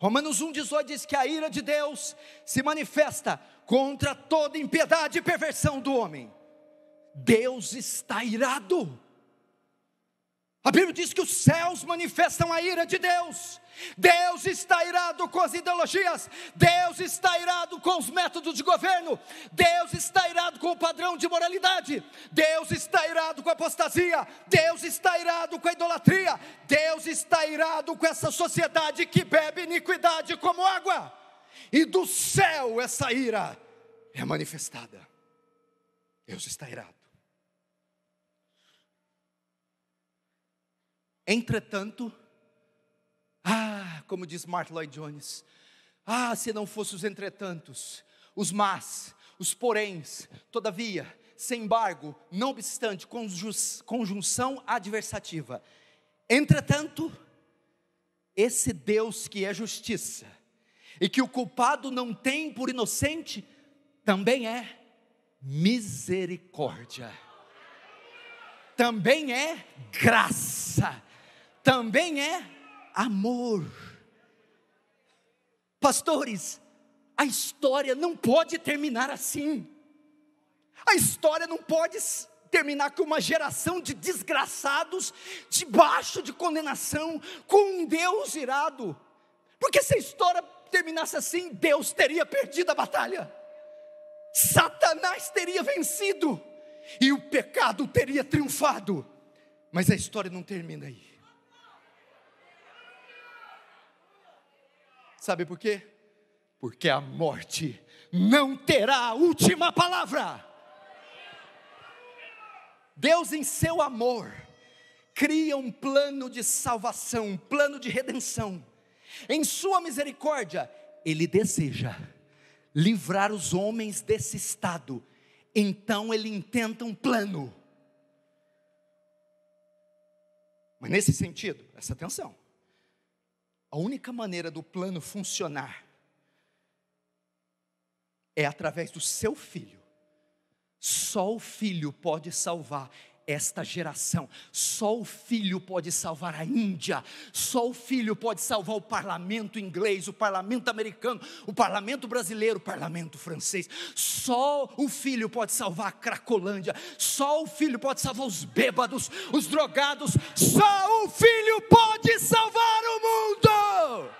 Romanos 1,18 diz que a ira de Deus se manifesta contra toda impiedade e perversão do homem. Deus está irado. A Bíblia diz que os céus manifestam a ira de Deus. Deus está irado com as ideologias, Deus está irado com os métodos de governo, Deus está irado com o padrão de moralidade, Deus está irado com a apostasia, Deus está irado com a idolatria, Deus está irado com essa sociedade que bebe iniquidade como água, e do céu essa ira é manifestada. Deus está irado. Entretanto, ah, como diz Martin Lloyd Jones, ah, se não fosse os entretantos, os mas, os poréns, todavia, sem embargo, não obstante, conjunção adversativa. Entretanto, esse Deus que é justiça, e que o culpado não tem por inocente, também é misericórdia, também é graça também é amor. Pastores, a história não pode terminar assim. A história não pode terminar com uma geração de desgraçados debaixo de condenação, com um Deus irado. Porque se a história terminasse assim, Deus teria perdido a batalha, Satanás teria vencido e o pecado teria triunfado. Mas a história não termina aí. Sabe por quê? Porque a morte não terá a última palavra. Deus, em seu amor, cria um plano de salvação, um plano de redenção. Em sua misericórdia, ele deseja livrar os homens desse estado. Então ele intenta um plano. Mas nesse sentido, presta atenção. A única maneira do plano funcionar é através do seu filho. Só o filho pode salvar esta geração. Só o filho pode salvar a Índia, só o filho pode salvar o parlamento inglês, o parlamento americano, o parlamento brasileiro, o parlamento francês. Só o filho pode salvar a Cracolândia, só o filho pode salvar os bêbados, os drogados, só o filho pode salvar o mundo.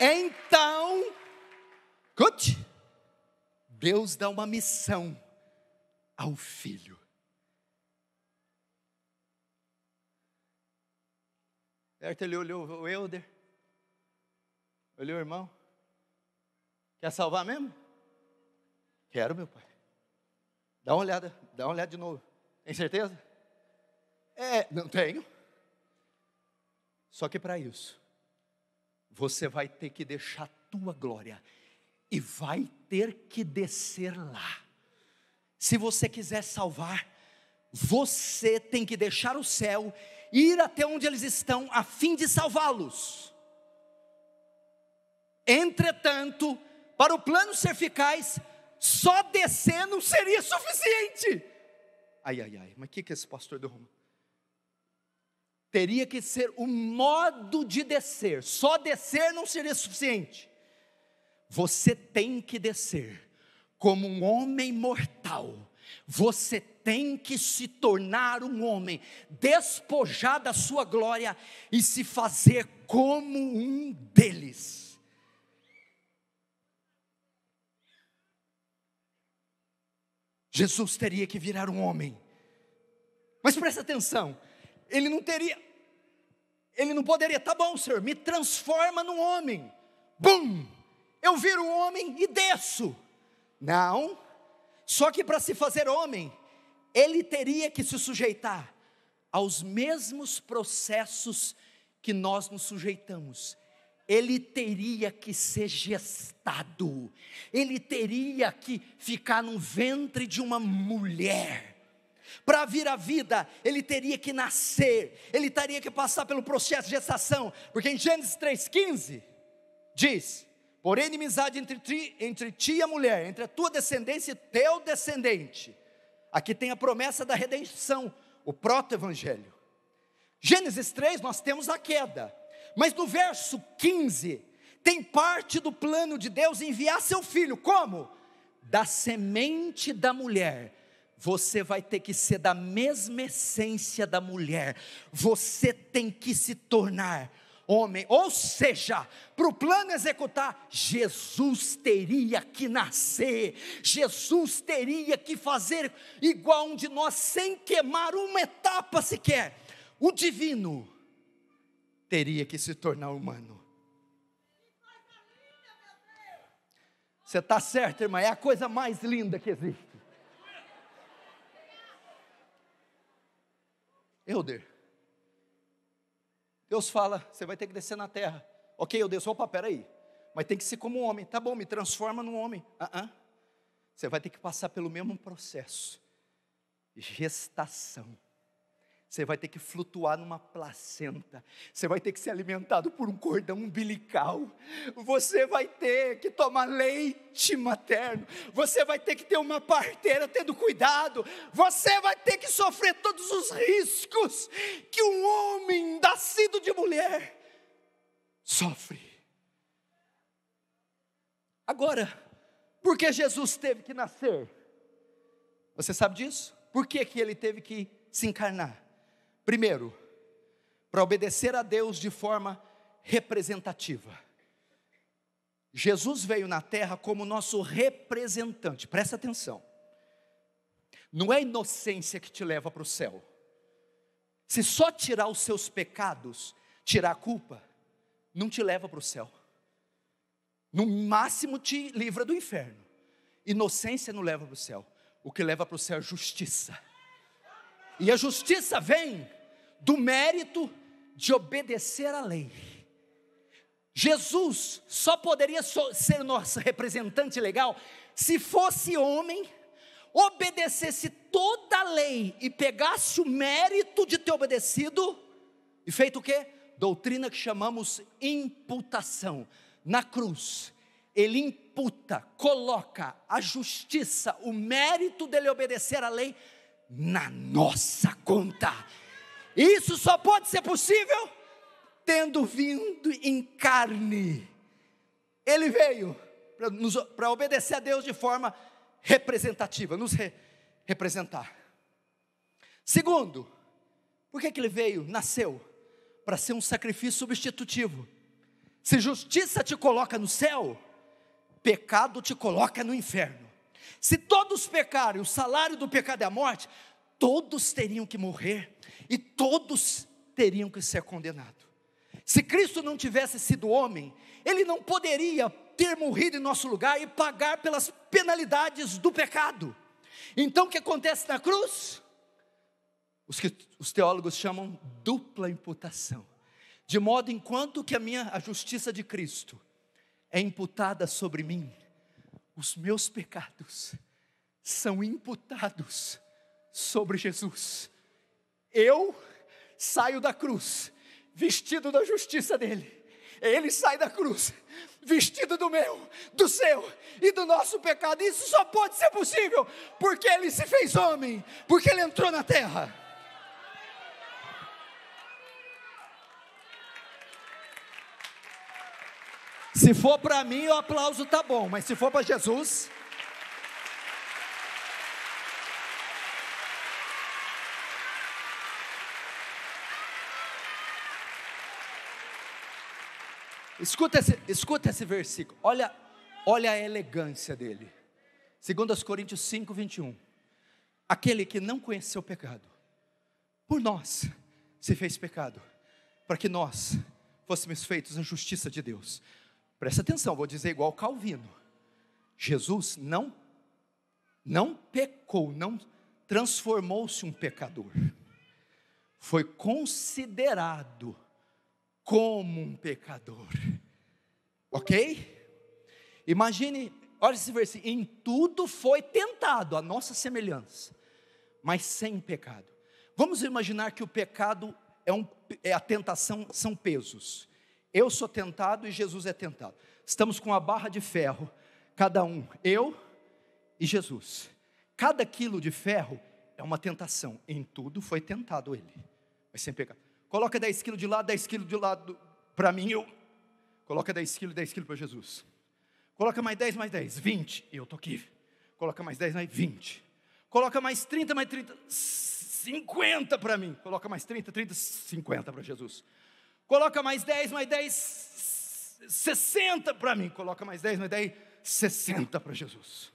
Então, escute, Deus dá uma missão ao filho. Certo? Ele olhou o Elder, olhou o irmão. Quer salvar mesmo? Quero, meu pai. Dá uma olhada, dá uma olhada de novo. Tem certeza? É, não tenho. Só que para isso, você vai ter que deixar tua glória e vai ter que descer lá. Se você quiser salvar, você tem que deixar o céu, ir até onde eles estão, a fim de salvá-los. Entretanto, para o plano ser eficaz, só descer não seria suficiente. Ai, ai, ai, mas o que, que esse pastor derruma? teria que ser o modo de descer. Só descer não seria suficiente. Você tem que descer como um homem mortal. Você tem que se tornar um homem, despojar da sua glória e se fazer como um deles. Jesus teria que virar um homem. Mas presta atenção, ele não teria, ele não poderia, tá bom, Senhor, me transforma num homem. Bum! Eu viro um homem e desço. Não. Só que para se fazer homem, ele teria que se sujeitar aos mesmos processos que nós nos sujeitamos. Ele teria que ser gestado, ele teria que ficar no ventre de uma mulher para vir à vida, ele teria que nascer, ele teria que passar pelo processo de gestação, porque em Gênesis 3,15 diz: Porém, inimizade entre, tri, entre ti e a mulher, entre a tua descendência e teu descendente. Aqui tem a promessa da redenção, o proto-evangelho. Gênesis 3, nós temos a queda, mas no verso 15, tem parte do plano de Deus enviar seu filho, como? Da semente da mulher você vai ter que ser da mesma essência da mulher, você tem que se tornar homem, ou seja, para o plano executar, Jesus teria que nascer, Jesus teria que fazer igual um de nós, sem queimar uma etapa sequer. O divino teria que se tornar humano. Você está certo, irmã, é a coisa mais linda que existe. Eu Deus fala, você vai ter que descer na terra. Ok, eu Deus, opa, peraí. Mas tem que ser como um homem. Tá bom, me transforma num homem. Uh -uh. Você vai ter que passar pelo mesmo processo. Gestação. Você vai ter que flutuar numa placenta, você vai ter que ser alimentado por um cordão umbilical, você vai ter que tomar leite materno, você vai ter que ter uma parteira tendo cuidado, você vai ter que sofrer todos os riscos que um homem nascido de mulher sofre. Agora, por que Jesus teve que nascer? Você sabe disso? Por que, que ele teve que se encarnar? Primeiro, para obedecer a Deus de forma representativa. Jesus veio na terra como nosso representante, presta atenção. Não é inocência que te leva para o céu. Se só tirar os seus pecados, tirar a culpa, não te leva para o céu. No máximo te livra do inferno. Inocência não leva para o céu. O que leva para o céu é justiça. E a justiça vem do mérito de obedecer à lei. Jesus só poderia ser nosso representante legal se fosse homem, obedecesse toda a lei e pegasse o mérito de ter obedecido e feito o quê? Doutrina que chamamos imputação. Na cruz, ele imputa, coloca a justiça, o mérito dele obedecer à lei na nossa conta isso só pode ser possível tendo vindo em carne. Ele veio para obedecer a Deus de forma representativa, nos re, representar. Segundo, por que, que ele veio, nasceu? Para ser um sacrifício substitutivo. Se justiça te coloca no céu, pecado te coloca no inferno. Se todos pecarem, o salário do pecado é a morte, todos teriam que morrer e todos teriam que ser condenados. Se Cristo não tivesse sido homem, ele não poderia ter morrido em nosso lugar e pagar pelas penalidades do pecado. Então o que acontece na cruz? Os que os teólogos chamam dupla imputação. De modo enquanto que a minha a justiça de Cristo é imputada sobre mim, os meus pecados são imputados sobre Jesus. Eu saio da cruz, vestido da justiça dele. Ele sai da cruz, vestido do meu, do seu e do nosso pecado. Isso só pode ser possível porque ele se fez homem, porque ele entrou na terra. Se for para mim, o aplauso tá bom, mas se for para Jesus, Escuta esse, escuta esse versículo. Olha, olha a elegância dele. 2 Coríntios 5, 21. Aquele que não conheceu pecado, por nós se fez pecado, para que nós fôssemos feitos a justiça de Deus. Presta atenção, vou dizer igual Calvino. Jesus não não pecou, não transformou-se um pecador. Foi considerado como um pecador. Ok? Imagine, olha esse versículo: em tudo foi tentado a nossa semelhança, mas sem pecado. Vamos imaginar que o pecado é, um, é a tentação, são pesos. Eu sou tentado e Jesus é tentado. Estamos com a barra de ferro, cada um, eu e Jesus. Cada quilo de ferro é uma tentação. Em tudo foi tentado ele, mas sem pecado. Coloca 10 quilos de lado, 10 quilos de lado para mim, eu Coloca 10 quilos, 10 quilos para Jesus. Coloca mais 10, mais 10, 20. Eu estou aqui. Coloca mais 10, mais 20. Coloca mais 30, mais 30, 50 para mim. Coloca mais 30, 30, 50 para Jesus. Coloca mais 10, mais 10, 60 para mim. Coloca mais 10, mais 10, 60 para Jesus.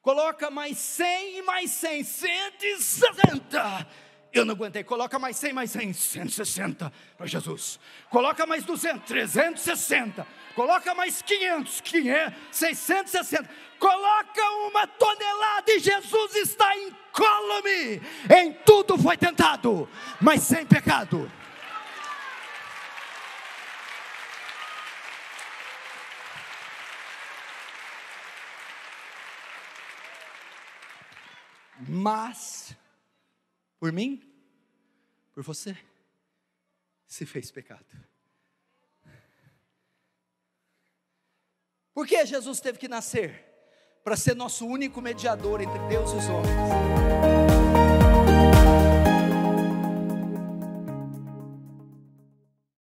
Coloca mais 100 e mais 100, 160. Eu não aguentei. Coloca mais 100, mais 100, 160 para Jesus. Coloca mais 200, 360. Coloca mais 500, 500, 660. Coloca uma tonelada e Jesus está em colome. Em tudo foi tentado, mas sem pecado. Mas por mim? Por você? Se fez pecado. Por que Jesus teve que nascer? Para ser nosso único mediador entre Deus e os homens.